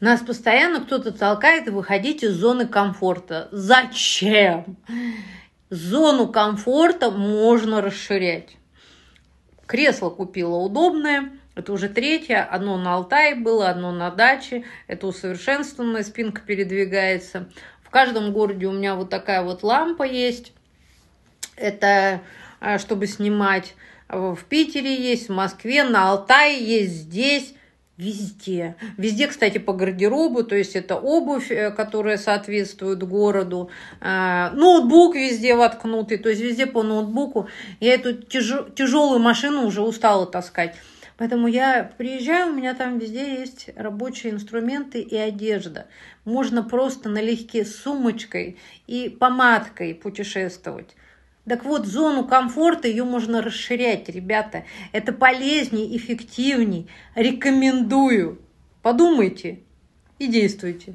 Нас постоянно кто-то толкает выходить из зоны комфорта. Зачем? Зону комфорта можно расширять. Кресло купила удобное, это уже третье, одно на Алтае было, одно на даче, это усовершенствованная спинка передвигается. В каждом городе у меня вот такая вот лампа есть, это а, чтобы снимать. В Питере есть, в Москве, на Алтае есть, здесь. Везде. Везде, кстати, по гардеробу, то есть это обувь, э, которая соответствует городу, э, ноутбук везде воткнутый, то есть везде по ноутбуку. Я эту тяжелую машину уже устала таскать. Поэтому я приезжаю, у меня там везде есть рабочие инструменты и одежда. Можно просто налегке с сумочкой и помадкой путешествовать. Так вот, зону комфорта ее можно расширять, ребята. Это полезнее, эффективней. Рекомендую. Подумайте и действуйте.